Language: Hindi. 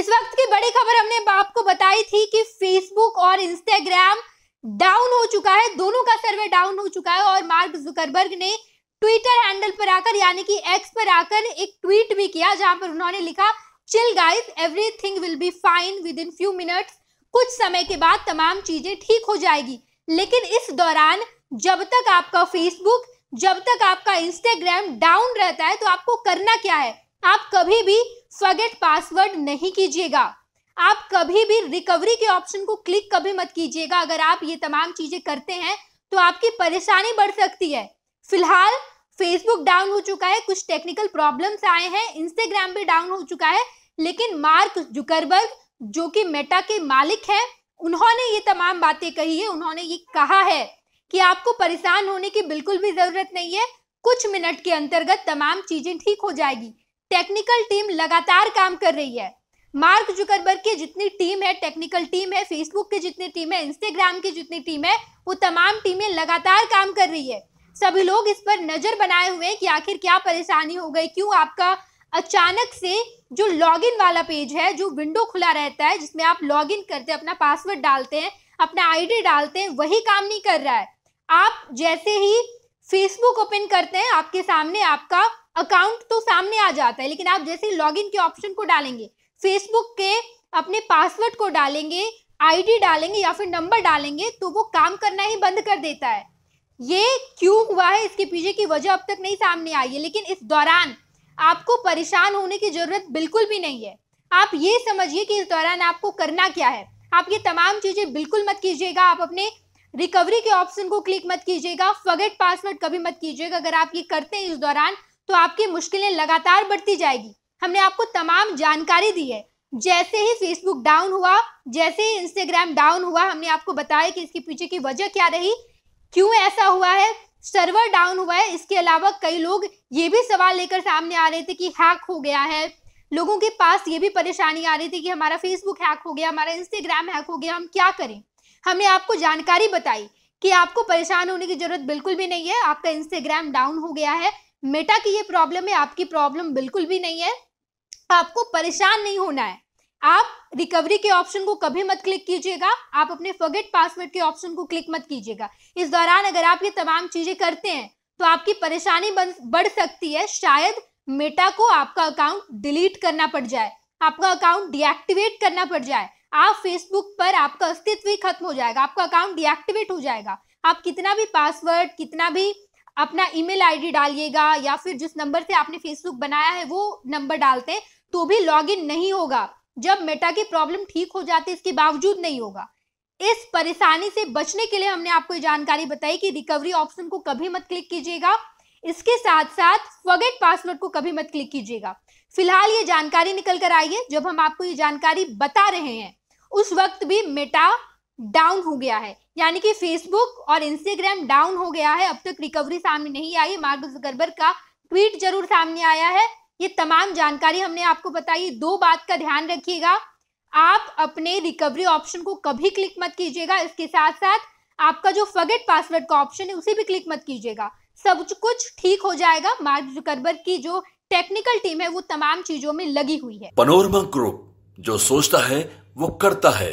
इस वक्त की बड़ी खबर हमने आपको बताई थी कि फेसबुक और इंस्टाग्राम डाउन हो चुका है दोनों का सर्वे डाउन हो चुका है और मार्क जुकरबर्ग ने ट्विटर हैंडल पर आकर यानी कि एक्स पर आकर एक ट्वीट भी किया जहां पर उन्होंने लिखा chill guys everything will be fine within few minutes कुछ समय के बाद तमाम चीजें ठीक हो जाएगी लेकिन इस दौरान जब तक आपका फेसबुक जब तक आपका इंस्टाग्राम डाउन रहता है तो आपको करना क्या है आप कभी भी फॉरगेट पासवर्ड नहीं कीजिएगा आप कभी भी रिकवरी के ऑप्शन को क्लिक कभी मत कीजिएगा अगर आप ये तमाम चीजें करते हैं तो आपकी परेशानी बढ़ सकती है फिलहाल फेसबुक डाउन हो चुका है कुछ टेक्निकल प्रॉब्लम्स आए हैं इंस्टाग्राम भी डाउन हो चुका है लेकिन मार्क जुकरबर्ग जो कि मेटा के मालिक हैं उन्होंने ये तमाम बातें कही है उन्होंने ये कहा है कि आपको परेशान होने की बिल्कुल भी जरूरत नहीं है कुछ मिनट के अंतर्गत तमाम चीजें ठीक हो जाएगी टेक्निकल टीम लगातार काम कर रही है मार्क जुकरबर्ग की जितनी टीम है टेक्निकल टीम है फेसबुक की जितनी टीम है इंस्टाग्राम की जितनी टीम है वो तमाम टीमें लगातार काम कर रही है सभी लोग इस पर नजर बनाए हुए हैं कि आखिर क्या परेशानी हो गई क्यों आपका अचानक से जो लॉगिन वाला पेज है जो विंडो खुला रहता है जिसमें आप लॉगिन करते हैं अपना पासवर्ड डालते हैं अपना आईडी डालते हैं वही काम नहीं कर रहा है आप जैसे ही फेसबुक ओपन करते हैं आपके सामने आपका अकाउंट तो सामने आ जाता है लेकिन आप जैसे लॉगिन के ऑप्शन को डालेंगे फेसबुक के अपने पासवर्ड को डालेंगे आईडी डालेंगे या फिर नंबर डालेंगे तो वो काम करना ही बंद कर देता है ये क्यों हुआ है इसके पीछे की वजह अब तक नहीं सामने आई है लेकिन इस दौरान आपको परेशान होने की ज़रूरत बिल्कुल भी नहीं है आप ये समझिए कि इस दौरान आपको करना क्या है आप ये तमाम चीज़ें बिल्कुल मत कीजिएगा आप अपने रिकवरी के ऑप्शन को क्लिक मत कीजिएगा फगेट पासवर्ड कभी मत कीजिएगा अगर आप ये करते हैं इस दौरान तो आपकी मुश्किलें लगातार बढ़ती जाएगी हमने आपको तमाम जानकारी दी है जैसे ही फेसबुक डाउन हुआ जैसे ही इंस्टाग्राम डाउन हुआ हमने आपको बताया कि इसके पीछे की वजह क्या रही क्यों ऐसा हुआ है सर्वर डाउन हुआ है इसके अलावा कई लोग ये भी सवाल लेकर सामने आ रहे थे कि हैक हो गया है लोगों के पास ये भी परेशानी आ रही थी कि हमारा फेसबुक हैक हो गया हमारा इंस्टाग्राम हैक हो गया हम क्या करें हमने आपको जानकारी बताई कि आपको परेशान होने की जरूरत बिल्कुल भी नहीं है आपका इंस्टाग्राम डाउन हो गया है मेटा की ये प्रॉब्लम है आपकी प्रॉब्लम बिल्कुल भी नहीं है आपको परेशान नहीं होना है आप रिकवरी के ऑप्शन को कभी मत क्लिक कीजिएगा आप अपने फगेट पासवर्ड के ऑप्शन को क्लिक मत कीजिएगा इस दौरान अगर आप ये तमाम चीजें करते हैं तो आपकी परेशानी बढ़ सकती है शायद मेटा को आपका अकाउंट डिलीट करना पड़ जाए आपका अकाउंट डीएक्टिवेट करना पड़ जाए आप फेसबुक पर आपका अस्तित्व ही खत्म हो जाएगा आपका अकाउंट डीएक्टिवेट हो जाएगा आप कितना भी पासवर्ड कितना भी अपना ईमेल आईडी डालिएगा या फिर जिस नंबर से आपने फेसबुक बनाया है वो नंबर डालते हैं तो भी लॉगिन नहीं होगा जब मेटा की प्रॉब्लम ठीक हो जाती इसके बावजूद नहीं होगा इस परेशानी से बचने के लिए हमने आपको ये जानकारी बताई कि रिकवरी ऑप्शन को कभी मत क्लिक कीजिएगा इसके साथ साथ फगेट पासवर्ड को कभी मत क्लिक कीजिएगा फिलहाल ये जानकारी निकल कर आई है जब हम आपको ये जानकारी बता रहे हैं उस वक्त भी मेटा डाउन हो गया है यानी कि फेसबुक और इंस्टाग्राम डाउन हो गया है अब तक रिकवरी सामने नहीं आई मार्ग गर्बर का ट्वीट जरूर सामने आया है ये तमाम जानकारी हमने आपको बताई दो बात का ध्यान रखिएगा आप अपने रिकवरी ऑप्शन को कभी क्लिक मत कीजिएगा इसके साथ साथ आपका जो फगेट पासवर्ड का ऑप्शन है उसे भी क्लिक मत कीजिएगा सब कुछ ठीक हो जाएगा मार्ग जुकरबर्ग की जो टेक्निकल टीम है वो तमाम चीजों में लगी हुई है पनोरमा ग्रुप जो सोचता है वो करता है